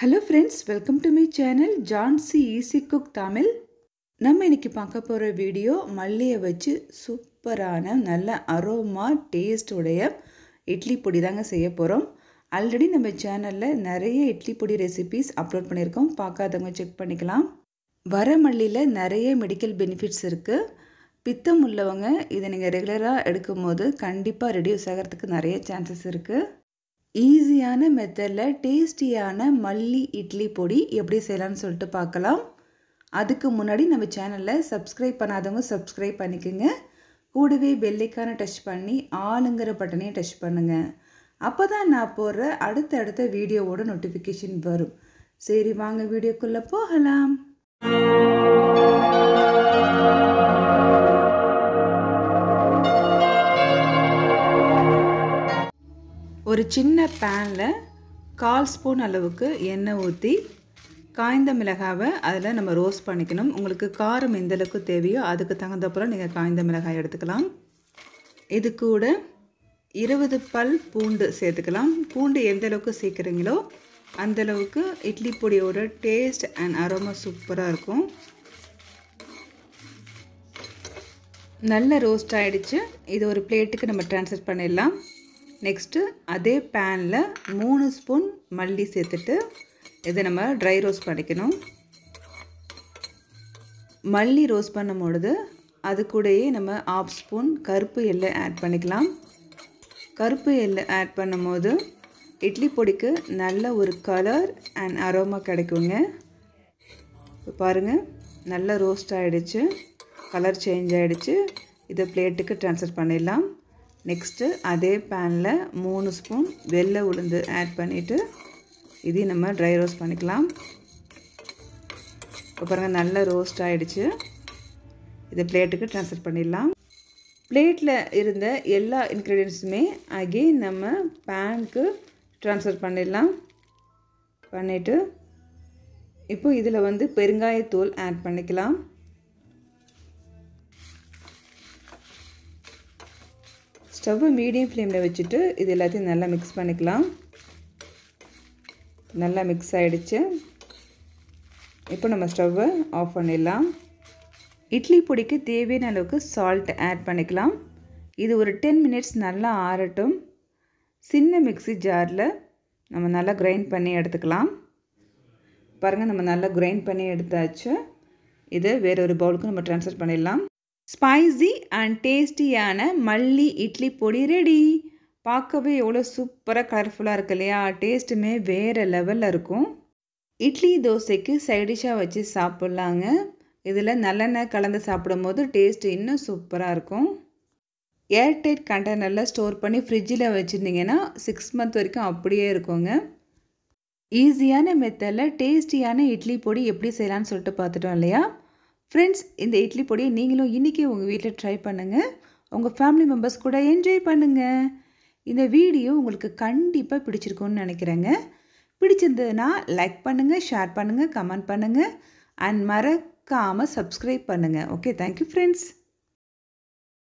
hello friends welcome to my channel Jansi easy cook Tamil நம்ம இன்றைக்கி பார்க்க போகிற வீடியோ மல்லியை வச்சு சூப்பரான நல்ல அரோமா டேஸ்ட் உடைய இட்லி பொடி தாங்க செய்ய போகிறோம் ஆல்ரெடி நம்ம சேனலில் நிறைய இட்லி பொடி ரெசிபிஸ் அப்லோட் பண்ணியிருக்கோம் பார்க்காதவங்க செக் பண்ணிக்கலாம் வர மல்லியில் நிறைய மெடிக்கல் பெனிஃபிட்ஸ் இருக்குது பித்தம் உள்ளவங்க இதை நீங்கள் ரெகுலராக எடுக்கும் போது கண்டிப்பாக ரெடியூஸ் ஆகிறதுக்கு நிறைய சான்சஸ் இருக்குது ஈஸியான மெத்தடில் டேஸ்டியான மல்லி இட்லி பொடி எப்படி செய்யலாம்னு சொல்லிட்டு பார்க்கலாம் அதுக்கு முன்னாடி நம்ம சேனலில் சப்ஸ்கிரைப் பண்ணாதவங்க சப்ஸ்கிரைப் பண்ணிக்கோங்க கூடவே பெல்லைக்கான டச் பண்ணி ஆளுங்கிற பட்டனையும் டச் பண்ணுங்கள் அப்போ தான் நான் போடுற அடுத்த வீடியோவோட நோட்டிஃபிகேஷன் வரும் சரி வாங்க வீடியோக்குள்ளே போகலாம் ஒரு சின்ன பேனில் கால் ஸ்பூன் அளவுக்கு எண்ணெய் ஊற்றி காய்ந்த மிளகாவை அதில் நம்ம ரோஸ்ட் பண்ணிக்கணும் உங்களுக்கு காரம் எந்த அளவுக்கு தேவையோ அதுக்கு தகுந்த நீங்கள் காய்ந்த மிளகாய் எடுத்துக்கலாம் இது கூட இருபது பல் பூண்டு சேர்த்துக்கலாம் பூண்டு எந்தளவுக்கு சேர்க்குறீங்களோ அந்தளவுக்கு இட்லி பொடியோட டேஸ்ட் அண்ட் அரோமா சூப்பராக இருக்கும் நல்ல ரோஸ்ட் ஆகிடுச்சு இது ஒரு பிளேட்டுக்கு நம்ம ட்ரான்ஸ்ஃபர் பண்ணிடலாம் நெக்ஸ்ட்டு அதே பேனில் மூணு ஸ்பூன் மல்லி சேர்த்துட்டு இதை நம்ம ட்ரை ரோஸ் பண்ணிக்கணும் மல்லி ரோஸ் பண்ணும் பொழுது அது கூடயே நம்ம ஆஃப் ஸ்பூன் கருப்பு எள்ளை ஆட் பண்ணிக்கலாம் கருப்பு எள்ளை ஆட் பண்ணும்போது இட்லி பொடிக்கு நல்ல ஒரு கலர் அண்ட் அரோமா கிடைக்குங்க பாருங்கள் நல்லா ரோஸ்ட் ஆகிடுச்சு கலர் சேஞ்ச் ஆகிடுச்சு இதை பிளேட்டுக்கு ட்ரான்ஸ்ஃபர் பண்ணிடலாம் நெக்ஸ்ட்டு அதே பேனில் மூணு ஸ்பூன் வெள்ளை உளுந்து ஆட் பண்ணிவிட்டு இதையும் நம்ம ட்ரை ரோஸ்ட் பண்ணிக்கலாம் இப்போ பாருங்கள் நல்லா ரோஸ்ட் ஆகிடுச்சு இதை பிளேட்டுக்கு ட்ரான்ஸ்ஃபர் பண்ணிடலாம் பிளேட்டில் இருந்த எல்லா இன்க்ரீடியன்ஸுமே ஆகி நம்ம பேனுக்கு ட்ரான்ஸ்ஃபர் பண்ணிடலாம் பண்ணிவிட்டு இப்போ இதில் வந்து பெருங்காயத்தூள் ஆட் பண்ணிக்கலாம் ஸ்டவ் மீடியம் ஃப்ளேமில் வச்சுட்டு இது எல்லாத்தையும் நல்லா மிக்ஸ் பண்ணிக்கலாம் நல்லா மிக்ஸ் ஆகிடுச்சு இப்போ நம்ம ஸ்டவ்வை ஆஃப் பண்ணிடலாம் இட்லி பொடிக்கு தேவையான அளவுக்கு சால்ட் ஆட் பண்ணிக்கலாம் இது ஒரு டென் மினிட்ஸ் நல்லா ஆறட்டும் சின்ன மிக்சி ஜாரில் நம்ம நல்லா கிரைண்ட் பண்ணி எடுத்துக்கலாம் பாருங்கள் நம்ம நல்லா கிரைண்ட் பண்ணி எடுத்தாச்சு இதை வேறு ஒரு பவுலுக்கு நம்ம ட்ரான்ஸ்ஃபர் பண்ணிடலாம் ஸ்பைசி அண்ட் டேஸ்டியான மல்லி இட்லி பொடி ரெடி பார்க்கவே எவ்வளோ சூப்பராக கலர்ஃபுல்லாக இருக்கு இல்லையா டேஸ்ட்டுமே வேறு லெவலில் இருக்கும் இட்லி தோசைக்கு சைடிஷாக வச்சு சாப்பிட்லாங்க இதில் நல்லெண்ணெய் கலந்து சாப்பிடும்போது டேஸ்ட்டு இன்னும் சூப்பராக இருக்கும் ஏர்டைட் கண்டெய்னரில் ஸ்டோர் பண்ணி ஃப்ரிட்ஜில் வச்சுருந்தீங்கன்னா சிக்ஸ் மந்த் வரைக்கும் அப்படியே இருக்குங்க ஈஸியான மெத்தடில் டேஸ்டியான இட்லி பொடி எப்படி செய்யலான்னு சொல்லிட்டு பார்த்துட்டோம் இல்லையா ஃப்ரெண்ட்ஸ் இந்த இட்லி பொடியை நீங்களும் இன்றைக்கி உங்கள் வீட்டில் ட்ரை பண்ணுங்கள் உங்கள் ஃபேமிலி மெம்பர்ஸ் கூட என்ஜாய் பண்ணுங்கள் இந்த வீடியோ உங்களுக்கு கண்டிப்பாக பிடிச்சிருக்கும்னு நினைக்கிறேங்க பிடிச்சிருந்ததுன்னா லைக் பண்ணுங்கள் ஷேர் பண்ணுங்கள் கமெண்ட் பண்ணுங்கள் அண்ட் மறக்காமல் சப்ஸ்கிரைப் பண்ணுங்கள் ஓகே தேங்க்யூ ஃப்ரெண்ட்ஸ்